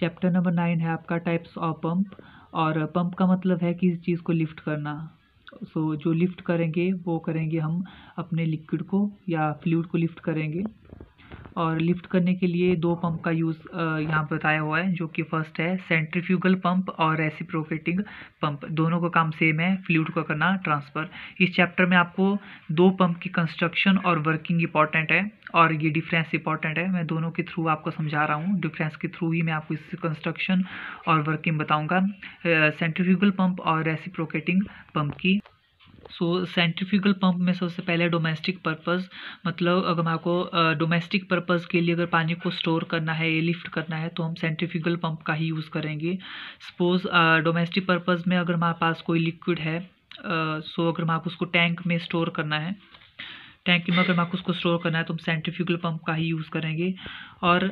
chapter number nine है आपका types of pump और पंप का मतलब है किसी चीज़ को लिफ्ट करना सो so, जो लिफ्ट करेंगे वो करेंगे हम अपने लिक्विड को या फ्लूड को लिफ्ट करेंगे और लिफ्ट करने के लिए दो पंप का यूज़ यहाँ बताया हुआ है जो कि फर्स्ट है सेंट्रीफ्यूगल पंप और रेसिप्रोकेटिंग पंप दोनों का काम सेम है फ्लूड का करना ट्रांसफ़र इस चैप्टर में आपको दो पंप की कंस्ट्रक्शन और वर्किंग इंपॉर्टेंट है और ये डिफरेंस इंपॉर्टेंट है मैं दोनों के थ्रू आपको समझा रहा हूँ डिफरेंस के थ्रू ही मैं आपको इस कंस्ट्रक्शन और वर्किंग बताऊँगा सेंट्रीफ्यूगल पंप और रेसिप्रोकेटिंग पंप की सो सेंट्रीफ्यूगल पंप में सबसे पहले डोमेस्टिक पर्पज़ मतलब अगर हमको डोमेस्टिक पर्पज़ के लिए अगर पानी को स्टोर करना है या लिफ्ट करना है तो हम सेंट्रीफ्यूगल पंप का ही यूज़ करेंगे सपोज़ डोमेस्टिक पर्पस में अगर हमारे पास कोई लिक्विड है सो uh, so, अगर हमको आपको उसको टैंक में स्टोर करना है टैंक में अगर आपको उसको स्टोर करना है तो हम सेंट्रीफ्यूगल पंप का ही यूज़ करेंगे और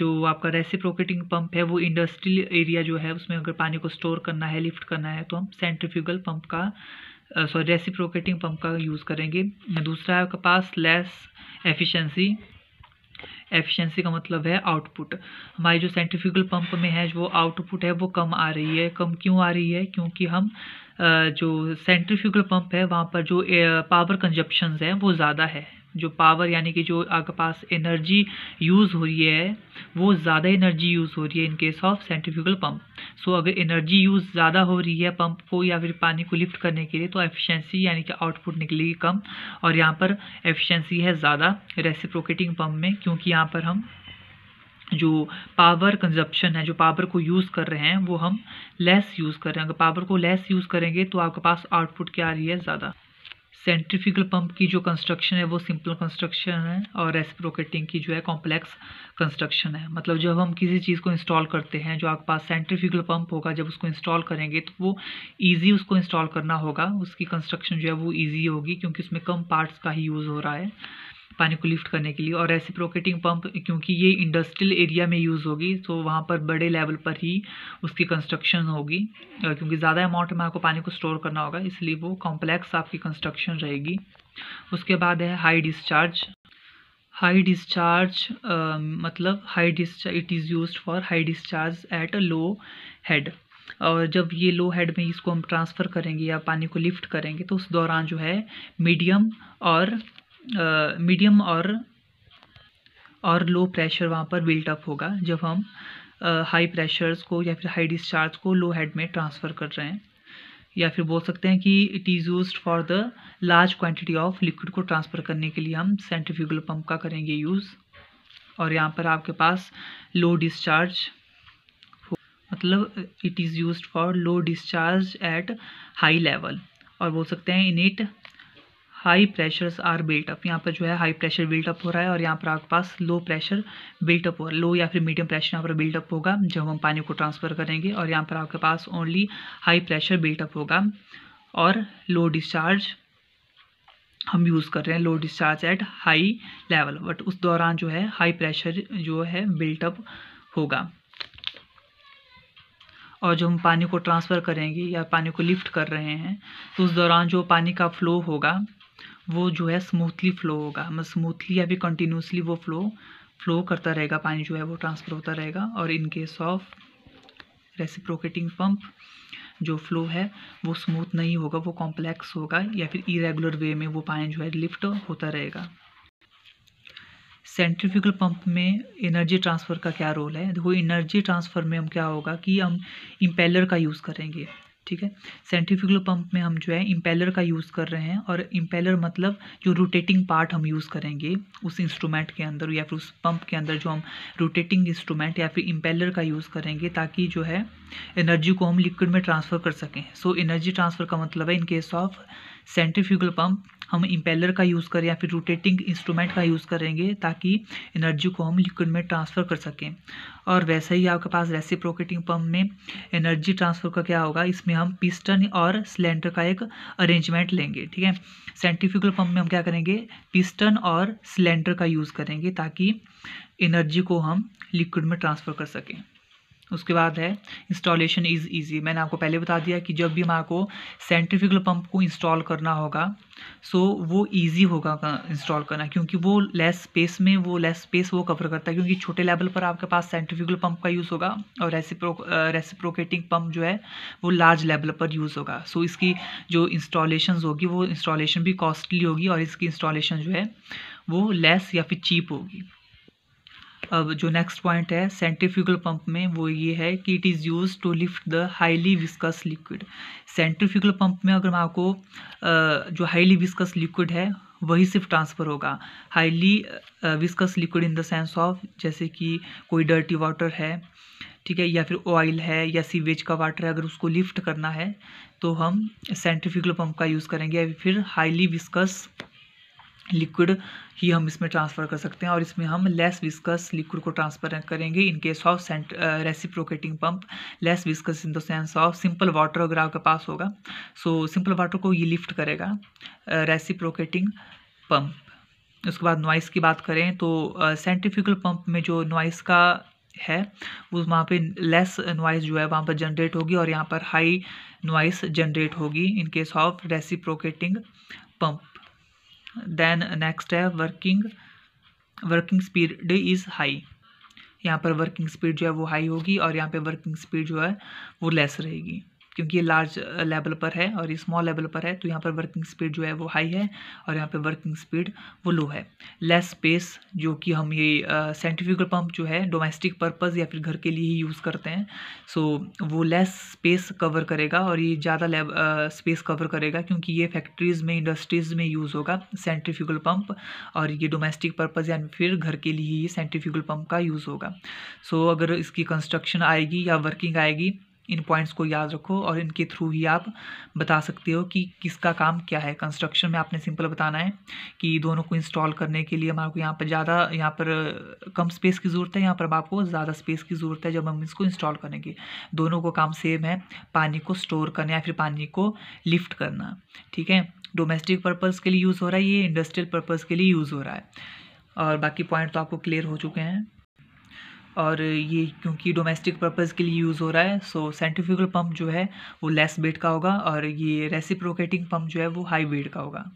जो आपका रेसिप्रोकेटिंग पंप है वो इंडस्ट्रियल एरिया जो है उसमें अगर पानी को स्टोर करना है लिफ्ट करना है तो हम सेंट्रीफ्यूगल पंप का सॉरी रेसिप्रोकेटिंग पंप का यूज़ करेंगे दूसरा है आपके पास लेस एफिशिएंसी एफिशिएंसी का मतलब है आउटपुट हमारी जो सेंट्रीफ्यूगल पंप में है जो आउटपुट है वो कम आ रही है कम क्यों आ रही है क्योंकि हम जो सेंट्रीफ्यूगल पंप है वहाँ पर जो पावर कंजप्शन है वो ज़्यादा है जो पावर यानी कि जो आपके पास एनर्जी यूज़ हो रही है वो ज़्यादा एनर्जी यूज़ हो रही है in case of centrifugal pump so अगर एनर्जी यूज़ ज़्यादा हो रही है पंप को या फिर पानी को लिफ्ट करने के लिए तो एफिशिएंसी यानी कि आउटपुट निकलेगी कम और यहाँ पर एफिशिएंसी है ज़्यादा रेसिप्रोकेटिंग पम्प में क्योंकि यहाँ पर हम जो पावर कंजप्शन है जो पावर को यूज़ कर रहे हैं वो हम लेस यूज़ कर रहे हैं अगर पावर को लेस यूज़ करेंगे तो आपके पास आउटपुट क्या आ रही है ज़्यादा सेंट्रिफिकल पंप की जो कंस्ट्रक्शन है वो सिंपल कंस्ट्रक्शन है और रेसिप्रोकेटिंग की जो है कॉम्प्लेक्स कंस्ट्रक्शन है मतलब जब हम किसी चीज़ को इंस्टॉल करते हैं जो आपके पास सेंट्रिफिकल पंप होगा जब उसको इंस्टॉल करेंगे तो वो ईजी उसको इंस्टॉल करना होगा उसकी कंस्ट्रक्शन जो है वो ईजी होगी क्योंकि उसमें कम पार्ट्स का ही यूज़ हो रहा है पानी को लिफ्ट करने के लिए और रेसिप्रोकेटिंग पंप क्योंकि ये इंडस्ट्रियल एरिया में यूज़ होगी तो वहाँ पर बड़े लेवल पर ही उसकी कंस्ट्रक्शन होगी क्योंकि ज़्यादा अमाउंट में आपको पानी को स्टोर करना होगा इसलिए वो कॉम्प्लेक्स आपकी कंस्ट्रक्शन रहेगी उसके बाद है हाई डिस्चार्ज हाई डिस्चार्ज मतलब high discharge it is use for high discharge at a low head और जब ये लो हेड में इसको हम ट्रांसफ़र करेंगे या पानी को लिफ्ट करेंगे तो उस दौरान जो है मीडियम और मीडियम और और लो प्रेशर वहाँ पर बिल्टअप होगा जब हम हाई uh, प्रेशर्स को या फिर हाई डिस्चार्ज को लो हेड में ट्रांसफ़र कर रहे हैं या फिर बोल सकते हैं कि it is use for the large quantity of liquid को ट्रांसफ़र करने के लिए हम सेंट्रीफ्यूगल पंप का करेंगे यूज़ और यहाँ पर आपके पास लो डिस्चार्ज मतलब it is use for low discharge at high level और बोल सकते हैं in it high pressures are built up यहाँ पर जो है हाई प्रेशर बिल्ट अप हो रहा है और यहाँ पर आपके पास लो प्रेशर बिल्ट अप हो लो या फिर मीडियम प्रेशर यहाँ पर बिल्ट अप होगा जब हम पानी को ट्रांसफ़र करेंगे और यहाँ पर आपके पास only high pressure built up होगा और लो डिस्चार्ज हम यूज़ कर रहे हैं low discharge at high level but उस दौरान जो है हाई प्रेशर जो है बिल्टअप होगा और जो हम पानी को ट्रांसफ़र करेंगे या पानी को लिफ्ट कर रहे हैं तो उस दौरान जो पानी का फ्लो होगा वो जो है स्मूथली फ्लो होगा मतलब स्मूथली अभी कंटिन्यूसली वो फ्लो फ्लो करता रहेगा पानी जो है वो ट्रांसफ़र होता रहेगा और in case of reciprocating pump जो फ्लो है वो स्मूथ नहीं होगा वो कॉम्प्लेक्स होगा या फिर इरेगुलर वे में वो पानी जो है लिफ्ट होता रहेगा सेंट्रिफिकल पंप में एनर्जी ट्रांसफ़र का क्या रोल है देखो एनर्जी ट्रांसफ़र में हम क्या होगा कि हम इम्पेलर का यूज़ करेंगे ठीक है सेंट्रीफ्यूगल पंप में हम जो है इम्पेलर का यूज़ कर रहे हैं और इम्पेलर मतलब जो रोटेटिंग पार्ट हम यूज़ करेंगे उस इंस्ट्रूमेंट के अंदर या फिर उस पंप के अंदर जो हम रोटेटिंग इंस्ट्रूमेंट या फिर इम्पेलर का यूज़ करेंगे ताकि जो है एनर्जी को हम लिक्विड में ट्रांसफ़र कर सकें सो एनर्जी ट्रांसफ़र का मतलब है in case of centrifugal pump हम इम्पेलर का यूज़ करें या फिर रोटेटिंग इंस्ट्रूमेंट का यूज़ करेंगे ताकि एनर्जी को हम लिक्विड में ट्रांसफ़र कर सकें और वैसे ही आपके पास रेसिप्रोकेटिंग पंप में एनर्जी ट्रांसफ़र का क्या होगा इसमें हम पिस्टन और सिलेंडर का एक अरेंजमेंट लेंगे ठीक है सेंट्रीफ्यूगल पंप में हम क्या करेंगे पिस्टन और सिलेंडर का यूज़ करेंगे ताकि एनर्जी को हम लिक्विड में ट्रांसफ़र कर सकें उसके बाद है इंस्टॉलेशन इज़ इजी मैंने आपको पहले बता दिया कि जब भी हमारे को सेंट्रिफिकल पंप को इंस्टॉल करना होगा सो वो इजी होगा इंस्टॉल करना क्योंकि वो लेस स्पेस में वो लेस स्पेस वो कवर करता है क्योंकि छोटे लेवल पर आपके पास सेंट्रिफिकल पंप का यूज़ होगा और रेसिप्रो रेसिप्रोकेटिंग पम्प जो है वो लार्ज लेवल पर यूज़ होगा सो इसकी जो इंस्टॉलेशन होगी वो इंस्टॉलेशन भी कॉस्टली होगी और इसकी इंस्टॉलेशन जो है वो लेस या फिर चीप होगी अब जो नेक्स्ट पॉइंट है सेंट्रीफ्यूगल पंप में वो ये है कि it is use to lift the highly viscous liquid centrifugal pump में अगर मैं आपको जो हाईली विस्कस लिक्विड है वही सिर्फ ट्रांसफ़र होगा highly viscous liquid in the sense of जैसे कि कोई डर्टी वाटर है ठीक है या फिर ऑयल है या सीवेज का वाटर है अगर उसको लिफ्ट करना है तो हम सेंट्रीफ्यूगल पंप का यूज़ करेंगे या फिर हाईली विस्कस लिक्विड ही हम इसमें ट्रांसफ़र कर सकते हैं और इसमें हम लेस विस्कस लिक्विड को ट्रांसफर करेंगे इन केस ऑफ सेंट reciprocating pump less viscous in the sense of simple water अगर आपके पास होगा सो सिंपल वाटर को ये लिफ्ट करेगा रेसिप्रोकेटिंग पंप उसके बाद नॉइस की बात करें तो uh, पंप में जो नॉइस का है उस वहाँ पे लेस नॉइस जो है वहाँ पर जनरेट होगी और यहाँ पर हाई नॉइस जनरेट होगी in case of reciprocating pump then next है working working speed is high यहाँ पर वर्किंग स्पीड जो है वो हाई होगी और यहाँ पे वर्किंग स्पीड जो है वो लेस रहेगी क्योंकि ये लार्ज लेवल uh, पर है और ये स्मॉल लेवल पर है तो यहाँ पर वर्किंग स्पीड जो है वो हाई है और यहाँ पे वर्किंग स्पीड वो लो है लेस स्पेस जो कि हम ये साइंटिफिकल uh, पम्प जो है डोमेस्टिक पर्पज़ या फिर घर के लिए ही यूज़ करते हैं सो so, वो लेस स्पेस कवर करेगा और ये ज़्यादा लेव स्पेस कवर करेगा क्योंकि ये फैक्ट्रीज़ में इंडस्ट्रीज़ में यूज़ होगा साइंटिफिकल पम्प और ये डोमेस्टिक पर्पज़ या फिर घर के लिए ही साइंटिफिकल पम्प का यूज़ होगा सो so, अगर इसकी कंस्ट्रक्शन आएगी या वर्किंग आएगी इन पॉइंट्स को याद रखो और इनके थ्रू ही आप बता सकते हो कि किसका काम क्या है कंस्ट्रक्शन में आपने सिंपल बताना है कि दोनों को इंस्टॉल करने के लिए हमारे को यहाँ पर ज़्यादा यहाँ पर कम स्पेस की ज़रूरत है यहाँ पर आपको ज़्यादा स्पेस की ज़रूरत है जब हम इसको इंस्टॉल करने की दोनों को काम सेम है पानी को स्टोर करना या फिर पानी को लिफ्ट करना ठीक है डोमेस्टिक पर्पज़ के लिए यूज़ हो रहा है ये इंडस्ट्रियल पर्पज़ के लिए यूज़ हो रहा है और बाकी पॉइंट तो आपको क्लियर हो चुके हैं और ये क्योंकि डोमेस्टिक पर्पज़ के लिए यूज़ हो रहा है सो सेंट्रिफ्यूगल पम्प जो है वो लेस वेट का होगा और ये रेसिप्रोकेटिंग पम्प जो है वो हाई वेट का होगा